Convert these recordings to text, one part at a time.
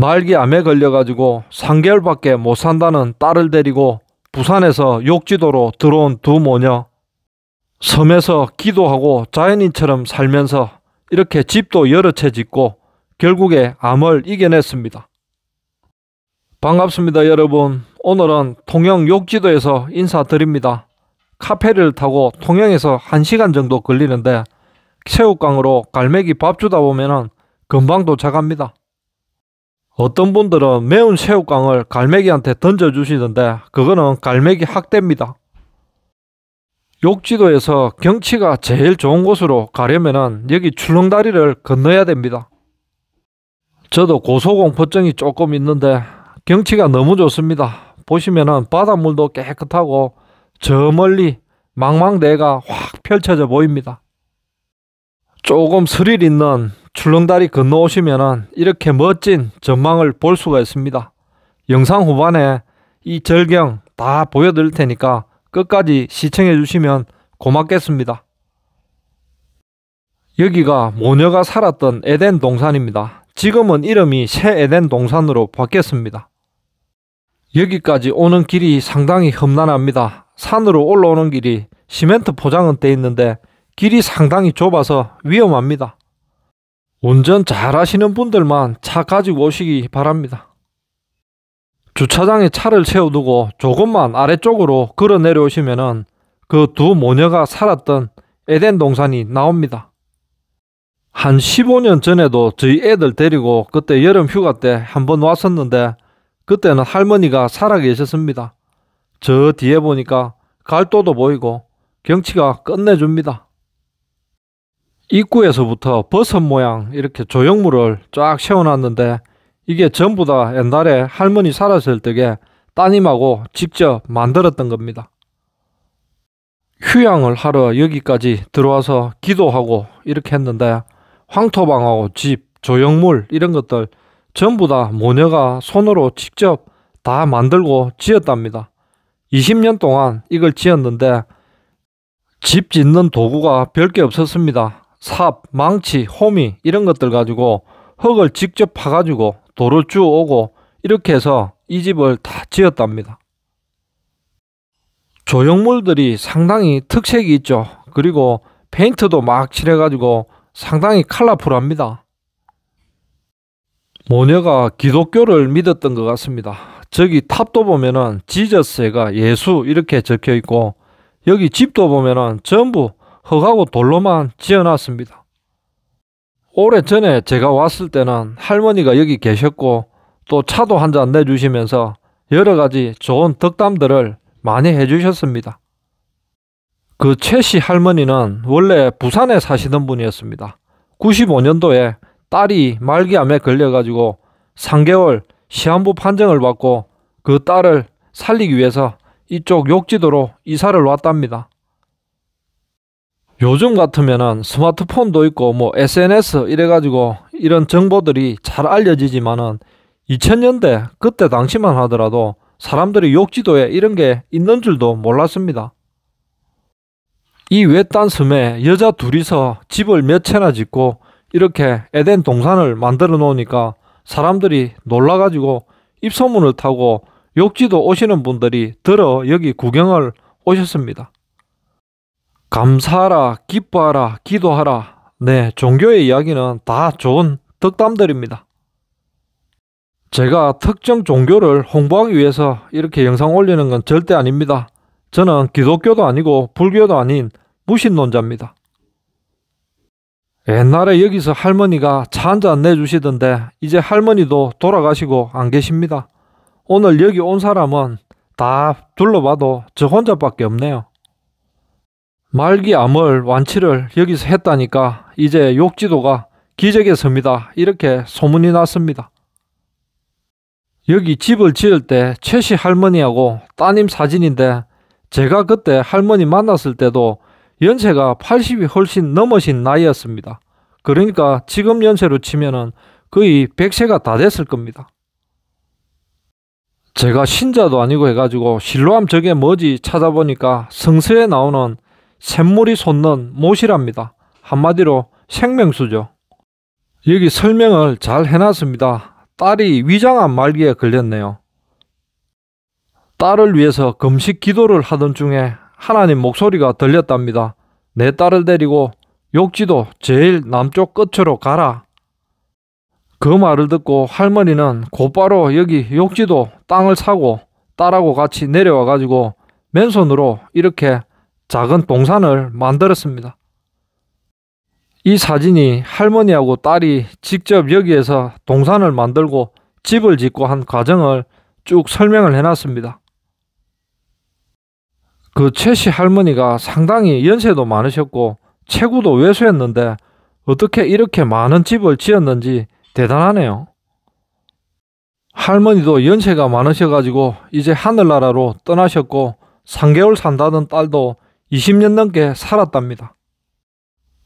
말기 암에 걸려가지고 3개월밖에 못 산다는 딸을 데리고 부산에서 욕지도로 들어온 두 모녀. 섬에서 기도하고 자연인처럼 살면서 이렇게 집도 여러 채 짓고 결국에 암을 이겨냈습니다. 반갑습니다, 여러분. 오늘은 통영 욕지도에서 인사드립니다. 카페를 타고 통영에서 1시간 정도 걸리는데 새우깡으로 갈매기 밥 주다 보면은 금방 도착합니다. 어떤 분들은 매운 새우깡을 갈매기한테 던져주시던데 그거는 갈매기 학대입니다. 욕지도에서 경치가 제일 좋은 곳으로 가려면은 여기 출렁다리를 건너야 됩니다. 저도 고소공포증이 조금 있는데 경치가 너무 좋습니다. 보시면은 바닷물도 깨끗하고 저 멀리 망망대가 확 펼쳐져 보입니다. 조금 스릴 있는 출렁다리 건너오시면 은 이렇게 멋진 전망을 볼 수가 있습니다. 영상 후반에 이 절경 다 보여드릴 테니까 끝까지 시청해 주시면 고맙겠습니다. 여기가 모녀가 살았던 에덴 동산입니다. 지금은 이름이 새 에덴 동산으로 바뀌었습니다. 여기까지 오는 길이 상당히 험난합니다. 산으로 올라오는 길이 시멘트 포장은 돼 있는데 길이 상당히 좁아서 위험합니다. 운전 잘하시는 분들만 차 가지고 오시기 바랍니다. 주차장에 차를 세워두고 조금만 아래쪽으로 걸어 내려오시면 그 두 모녀가 살았던 에덴 동산이 나옵니다. 한 15년 전에도 저희 애들 데리고 그때 여름 휴가 때 한번 왔었는데 그때는 할머니가 살아 계셨습니다. 저 뒤에 보니까 갈도도 보이고 경치가 끝내줍니다. 입구에서부터 버섯 모양 이렇게 조형물을 쫙 세워놨는데 이게 전부 다 옛날에 할머니 살았을 때에 따님하고 직접 만들었던 겁니다. 휴양을 하러 여기까지 들어와서 기도하고 이렇게 했는데 황토방하고 집, 조형물 이런 것들 전부 다 모녀가 손으로 직접 다 만들고 지었답니다. 20년 동안 이걸 지었는데 집 짓는 도구가 별게 없었습니다. 삽, 망치, 호미 이런 것들 가지고 흙을 직접 파가지고 돌을 쭉 오고 이렇게 해서 이 집을 다 지었답니다. 조형물들이 상당히 특색이 있죠. 그리고 페인트도 막 칠해가지고 상당히 컬러풀합니다. 모녀가 기독교를 믿었던 것 같습니다. 저기 탑도 보면은 지저스가 예수 이렇게 적혀 있고 여기 집도 보면은 전부 흙하고 돌로만 지어놨습니다. 오래전에 제가 왔을 때는 할머니가 여기 계셨고 또 차도 한잔 내주시면서 여러 가지 좋은 덕담들을 많이 해주셨습니다. 그최씨 할머니는 원래 부산에 사시던 분이었습니다. 95년도에 딸이 말기암에 걸려가지고 3개월 시한부 판정을 받고 그 딸을 살리기 위해서 이쪽 욕지도로 이사를 왔답니다. 요즘 같으면은 스마트폰도 있고 뭐 SNS 이래가지고 이런 정보들이 잘 알려지지만은 2000년대 그때 당시만 하더라도 사람들이 욕지도에 이런 게 있는 줄도 몰랐습니다. 이 외딴 섬에 여자 둘이서 집을 몇 채나 짓고 이렇게 에덴 동산을 만들어 놓으니까 사람들이 놀라가지고 입소문을 타고 욕지도 오시는 분들이 들어 여기 구경을 오셨습니다. 감사하라, 기뻐하라, 기도하라. 네, 종교의 이야기는 다 좋은 덕담들입니다. 제가 특정 종교를 홍보하기 위해서 이렇게 영상 올리는 건 절대 아닙니다. 저는 기독교도 아니고 불교도 아닌 무신론자입니다. 옛날에 여기서 할머니가 차한잔 내주시던데 이제 할머니도 돌아가시고 안 계십니다. 오늘 여기 온 사람은 다 둘러봐도 저 혼자밖에 없네요. 말기암을 완치를 여기서 했다니까 이제 욕지도가 기적의 섬이다 이렇게 소문이 났습니다. 여기 집을 지을 때 최씨 할머니하고 따님 사진인데 제가 그때 할머니 만났을 때도 연세가 80이 훨씬 넘으신 나이였습니다. 그러니까 지금 연세로 치면은 거의 100세가 다 됐을 겁니다. 제가 신자도 아니고 해가지고 실로암 저게 뭐지 찾아보니까 성서에 나오는 샘물이 솟는 못이랍니다. 한마디로 생명수죠. 여기 설명을 잘 해놨습니다. 딸이 위장암 말기에 걸렸네요. 딸을 위해서 금식 기도를 하던 중에 하나님 목소리가 들렸답니다. 내 딸을 데리고 욕지도 제일 남쪽 끝으로 가라. 그 말을 듣고 할머니는 곧바로 여기 욕지도 땅을 사고 딸하고 같이 내려와 가지고 맨손으로 이렇게 작은 동산을 만들었습니다. 이 사진이 할머니하고 딸이 직접 여기에서 동산을 만들고 집을 짓고 한 과정을 쭉 설명을 해놨습니다. 그 최씨 할머니가 상당히 연세도 많으셨고 체구도 왜소했는데 어떻게 이렇게 많은 집을 지었는지 대단하네요. 할머니도 연세가 많으셔가지고 이제 하늘나라로 떠나셨고 3개월 산다던 딸도 20년 넘게 살았답니다.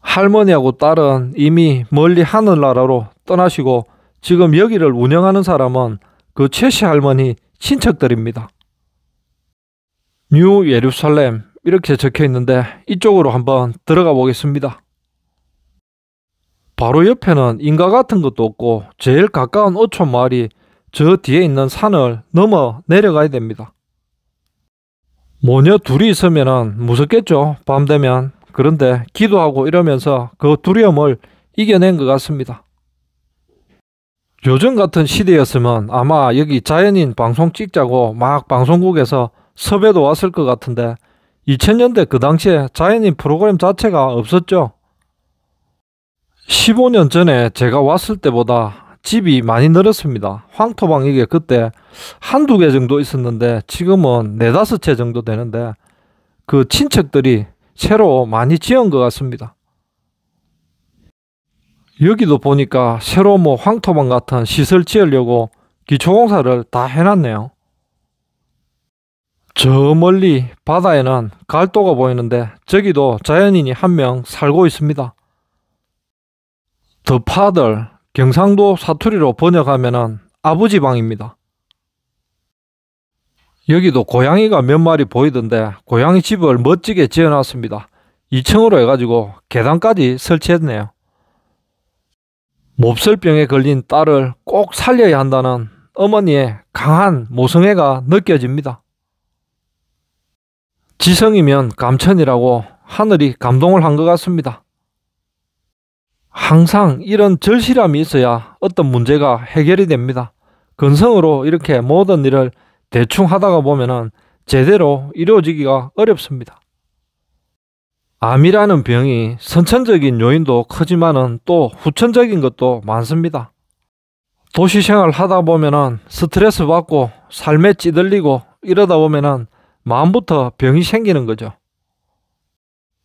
할머니하고 딸은 이미 멀리 하늘나라로 떠나시고 지금 여기를 운영하는 사람은 그 최씨 할머니 친척들입니다. 뉴 예루살렘 이렇게 적혀 있는데 이쪽으로 한번 들어가 보겠습니다. 바로 옆에는 인가 같은 것도 없고 제일 가까운 오촌 마을이 저 뒤에 있는 산을 넘어 내려가야 됩니다. 모녀 둘이 있으면 무섭겠죠. 밤 되면. 그런데 기도하고 이러면서 그 두려움을 이겨낸 것 같습니다. 요즘 같은 시대였으면 아마 여기 자연인 방송 찍자고 막 방송국에서 섭외도 왔을 것 같은데 2000년대 그 당시에 자연인 프로그램 자체가 없었죠. 15년 전에 제가 왔을 때보다 집이 많이 늘었습니다. 황토방 이게 그때 한두 개 정도 있었는데 지금은 네다섯 채 정도 되는데 그 친척들이 새로 많이 지은 것 같습니다. 여기도 보니까 새로 뭐 황토방 같은 시설 지으려고 기초공사를 다 해놨네요. 저 멀리 바다에는 갈도가 보이는데 저기도 자연인이 한 명 살고 있습니다. 더 파들 경상도 사투리로 번역하면 아버지 방입니다. 여기도 고양이가 몇 마리 보이던데 고양이 집을 멋지게 지어놨습니다. 2층으로 해가지고 계단까지 설치했네요. 몹쓸병에 걸린 딸을 꼭 살려야 한다는 어머니의 강한 모성애가 느껴집니다. 지성이면 감천이라고 하늘이 감동을 한 것 같습니다. 항상 이런 절실함이 있어야 어떤 문제가 해결이 됩니다. 건성으로 이렇게 모든 일을 대충 하다가 보면은 제대로 이루어지기가 어렵습니다. 암이라는 병이 선천적인 요인도 크지만은 또 후천적인 것도 많습니다. 도시 생활 하다 보면은 스트레스 받고 삶에 찌들리고 이러다 보면은 마음부터 병이 생기는 거죠.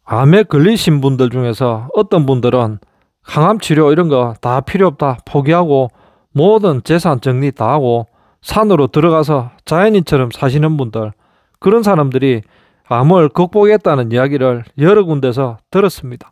암에 걸리신 분들 중에서 어떤 분들은 항암 치료 이런 거 다 필요 없다 포기하고 모든 재산 정리 다 하고 산으로 들어가서 자연인처럼 사시는 분들 그런 사람들이 암을 극복했다는 이야기를 여러 군데서 들었습니다.